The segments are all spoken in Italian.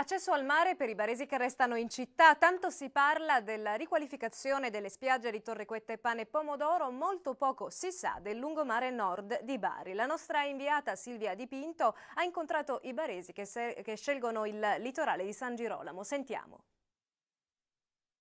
Accesso al mare per i baresi che restano in città, tanto si parla della riqualificazione delle spiagge di Torrequetta e Pane e Pomodoro, molto poco si sa del lungomare nord di Bari. La nostra inviata Silvia Dipinto ha incontrato i baresi che, che scelgono il litorale di San Girolamo. Sentiamo.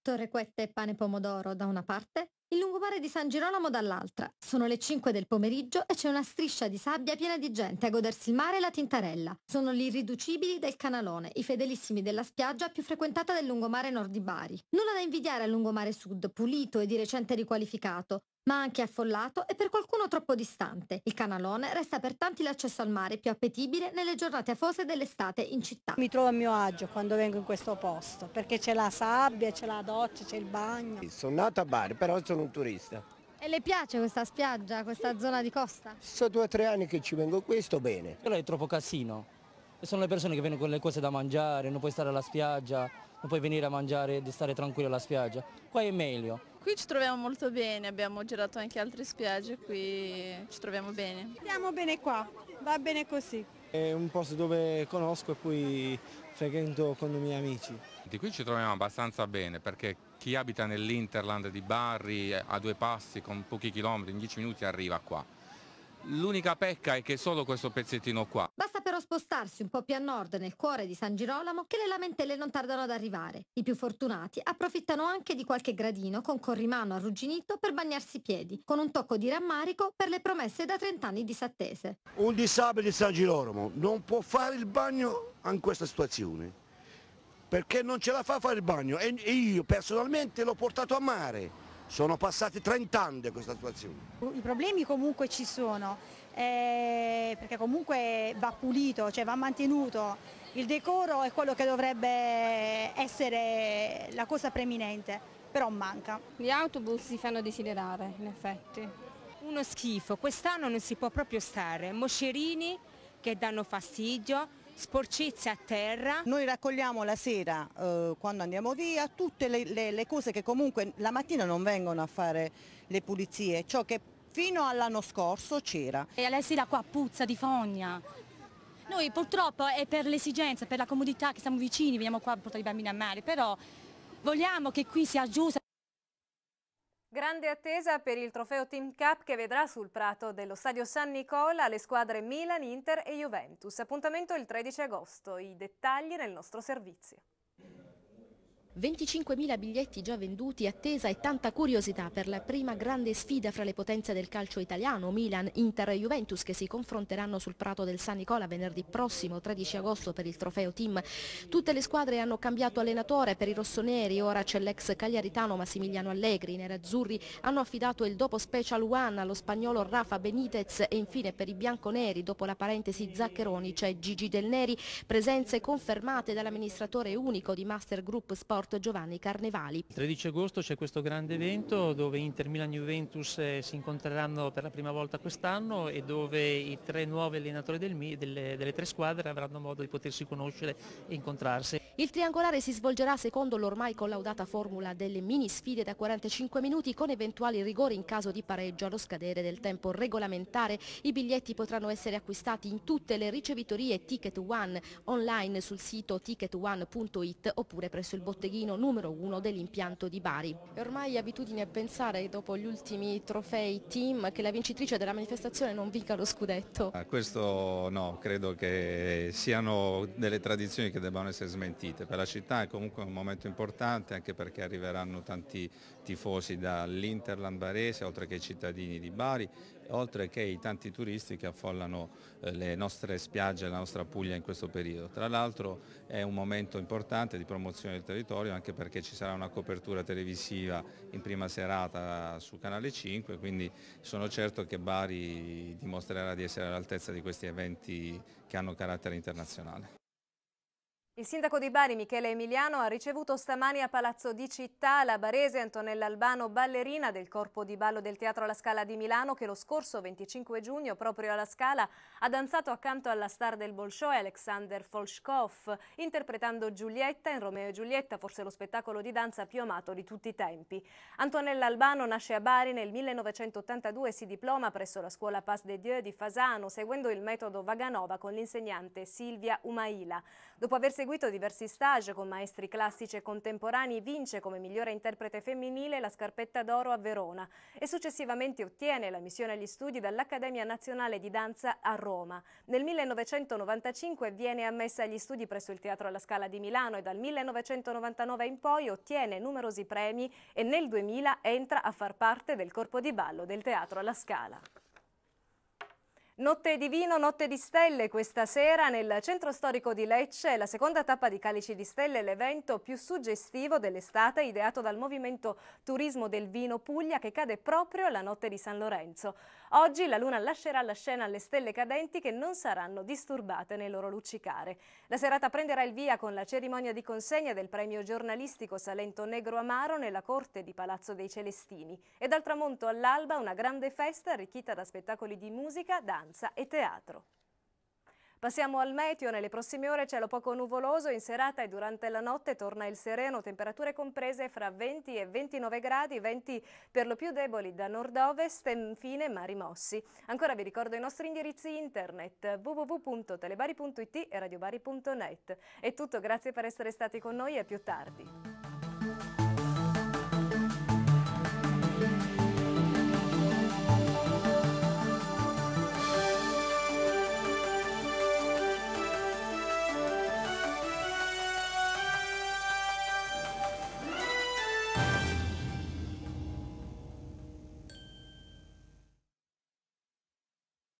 Torrequette e Pane e Pomodoro da una parte il lungomare di San Girolamo dall'altra. Sono le 5 del pomeriggio e c'è una striscia di sabbia piena di gente a godersi il mare e la tintarella. Sono gli irriducibili del canalone, i fedelissimi della spiaggia più frequentata del lungomare nord di Bari. Nulla da invidiare al lungomare sud, pulito e di recente riqualificato, ma anche affollato e per qualcuno troppo distante. Il canalone resta per tanti l'accesso al mare più appetibile nelle giornate afose dell'estate in città. Mi trovo a mio agio quando vengo in questo posto, perché c'è la sabbia, c'è la doccia, c'è il bagno. Sono nato a Bari, però sono un turista. E le piace questa spiaggia, questa zona di costa? Sono due o tre anni che ci vengo qui sto bene. Però è troppo casino. Sono le persone che vengono con le cose da mangiare, non puoi stare alla spiaggia non puoi venire a mangiare e stare tranquillo alla spiaggia. Qua è meglio. Qui ci troviamo molto bene, abbiamo girato anche altre spiagge, qui ci troviamo bene. Stiamo bene qua, va bene così. È un posto dove conosco e poi frequento con i miei amici. Di qui ci troviamo abbastanza bene perché chi abita nell'Interland di Barri a due passi con pochi chilometri, in dieci minuti arriva qua. L'unica pecca è che solo questo pezzettino qua. Basta però spostarsi un po' più a nord nel cuore di San Girolamo che le lamentele non tardano ad arrivare. I più fortunati approfittano anche di qualche gradino con corrimano arrugginito per bagnarsi i piedi, con un tocco di rammarico per le promesse da 30 anni disattese. Un disabile di San Girolamo non può fare il bagno in questa situazione perché non ce la fa fare il bagno e io personalmente l'ho portato a mare sono passati 30 anni da questa situazione. I problemi comunque ci sono, eh, perché comunque va pulito, cioè va mantenuto. Il decoro è quello che dovrebbe essere la cosa preeminente, però manca. Gli autobus si fanno desiderare, in effetti. Uno schifo, quest'anno non si può proprio stare. Moscerini che danno fastidio, sporcizia a terra. Noi raccogliamo la sera eh, quando andiamo via tutte le, le, le cose che comunque la mattina non vengono a fare le pulizie, ciò che fino all'anno scorso c'era. E alla sera qua puzza di fogna, noi purtroppo è per l'esigenza, per la comodità che siamo vicini, veniamo qua a portare i bambini a mare, però vogliamo che qui sia giusto. Grande attesa per il trofeo Team Cup che vedrà sul prato dello stadio San Nicola le squadre Milan, Inter e Juventus. Appuntamento il 13 agosto. I dettagli nel nostro servizio. 25.000 biglietti già venduti, attesa e tanta curiosità per la prima grande sfida fra le potenze del calcio italiano, Milan, Inter e Juventus che si confronteranno sul prato del San Nicola venerdì prossimo 13 agosto per il trofeo team. Tutte le squadre hanno cambiato allenatore per i rossoneri, ora c'è l'ex cagliaritano Massimiliano Allegri, i nerazzurri hanno affidato il dopo Special One allo spagnolo Rafa Benitez e infine per i bianconeri, dopo la parentesi Zaccheroni, c'è Gigi Del Neri, presenze confermate dall'amministratore unico di Master Group Sport Porto Giovanni Carnevali. Il 13 agosto c'è questo grande evento dove Inter Milan Juventus eh, si incontreranno per la prima volta quest'anno e dove i tre nuovi allenatori del, delle, delle tre squadre avranno modo di potersi conoscere e incontrarsi. Il triangolare si svolgerà secondo l'ormai collaudata formula delle mini sfide da 45 minuti con eventuali rigori in caso di pareggio allo scadere del tempo regolamentare. I biglietti potranno essere acquistati in tutte le ricevitorie Ticket One online sul sito ticketone.it oppure presso il botteghino botteghino numero uno dell'impianto di Bari. È ormai abitudine pensare, dopo gli ultimi trofei team, che la vincitrice della manifestazione non vinca lo scudetto. Ah, questo no, credo che siano delle tradizioni che debbano essere smentite. Per la città è comunque un momento importante, anche perché arriveranno tanti tifosi dall'Interland barese, oltre che i cittadini di Bari oltre che i tanti turisti che affollano eh, le nostre spiagge e la nostra Puglia in questo periodo. Tra l'altro è un momento importante di promozione del territorio anche perché ci sarà una copertura televisiva in prima serata su Canale 5, quindi sono certo che Bari dimostrerà di essere all'altezza di questi eventi che hanno carattere internazionale. Il sindaco di Bari, Michele Emiliano, ha ricevuto stamani a Palazzo di Città la barese Antonella Albano, ballerina del corpo di ballo del Teatro alla Scala di Milano, che lo scorso 25 giugno, proprio alla Scala, ha danzato accanto alla star del Bolshoi Alexander Folshkov, interpretando Giulietta in Romeo e Giulietta, forse lo spettacolo di danza più amato di tutti i tempi. Antonella Albano nasce a Bari nel 1982 e si diploma presso la scuola Pass de Dieu di Fasano, seguendo il metodo Vaganova con l'insegnante Silvia Umaila. Dopo aver seguito seguito diversi stage con maestri classici e contemporanei, vince come migliore interprete femminile la Scarpetta d'Oro a Verona e successivamente ottiene la missione agli studi dall'Accademia Nazionale di Danza a Roma. Nel 1995 viene ammessa agli studi presso il Teatro alla Scala di Milano e dal 1999 in poi ottiene numerosi premi e nel 2000 entra a far parte del corpo di ballo del Teatro alla Scala. Notte di vino, notte di stelle, questa sera nel centro storico di Lecce la seconda tappa di Calici di Stelle, l'evento più suggestivo dell'estate ideato dal movimento Turismo del Vino Puglia che cade proprio la notte di San Lorenzo. Oggi la luna lascerà la scena alle stelle cadenti che non saranno disturbate nel loro luccicare. La serata prenderà il via con la cerimonia di consegna del premio giornalistico Salento Negro Amaro nella corte di Palazzo dei Celestini e dal tramonto all'alba una grande festa arricchita da spettacoli di musica, danza danza e teatro. Passiamo al meteo, nelle prossime ore cielo poco nuvoloso, in serata e durante la notte torna il sereno, temperature comprese fra 20 e 29 gradi, venti per lo più deboli da nord-ovest e infine mari mossi. Ancora vi ricordo i nostri indirizzi internet www.telebari.it e radiobari.net. È tutto, grazie per essere stati con noi e più tardi.